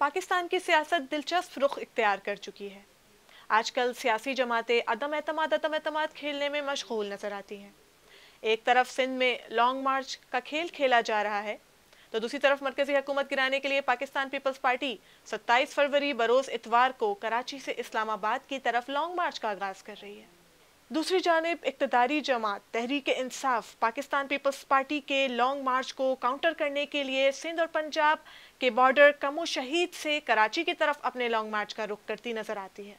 पाकिस्तान की सियासत दिलचस्प रुख इख्तियार कर चुकी है आजकल सियासी जमातें अदम एतमाद अदम एतमाद खेलने में मशगूल नज़र आती हैं एक तरफ सिंध में लॉन्ग मार्च का खेल खेला जा रहा है तो दूसरी तरफ मरकजी हुकूमत गिराने के लिए पाकिस्तान पीपल्स पार्टी 27 फरवरी बरोज़ इतवार को कराची से इस्लामाबाद की तरफ लॉन्ग मार्च का आगाज़ कर रही है दूसरी जानब इकतदारी जमात तहरीक इंसाफ पाकिस्तान पीपल्स पार्टी के लॉन्ग मार्च को काउंटर करने के लिए सिंध और पंजाब के बॉर्डर कमो शहीद से कराची की तरफ अपने लॉन्ग मार्च का रुख करती नजर आती है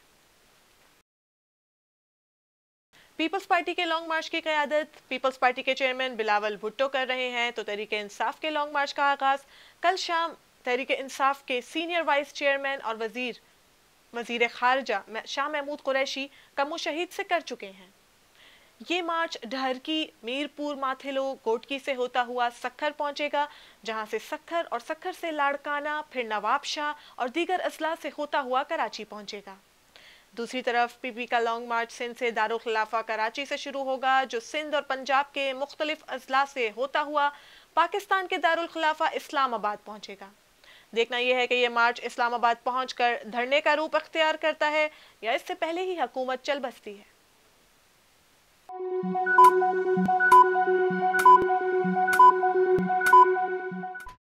पीपल्स पार्टी के लॉन्ग मार्च की क्यादत पीपल्स पार्टी के चेयरमैन बिलावल भुट्टो कर रहे हैं तो तहरीक इंसाफ के लॉन्ग मार्च का आगाज कल शाम तहरीक इंसाफ के सीनियर वाइस चेयरमैन और वजीर वजीर खारजा शाह महमूद कुरैशी का शहीद से कर चुके हैं ये मार्च ढहरकी मीरपुर माथिलो कोटकी से होता हुआ सखर पहुंचेगा जहां से सखर और सखर से लाड़काना फिर नवाबशाह और दीगर अजला से होता हुआ कराची पहुंचेगा दूसरी तरफ पीपी का लॉन्ग मार्च सिंध से खिलाफा कराची से शुरू होगा जो सिंध और पंजाब के मुख्तलिफ अजला से होता हुआ पाकिस्तान के दारुलखिलाफा इस्लामाबाद पहुंचेगा देखना यह है कि यह मार्च इस्लामाबाद पहुंचकर धरने का रूप अख्तियार करता है या इससे पहले ही हुकूमत चल बसती है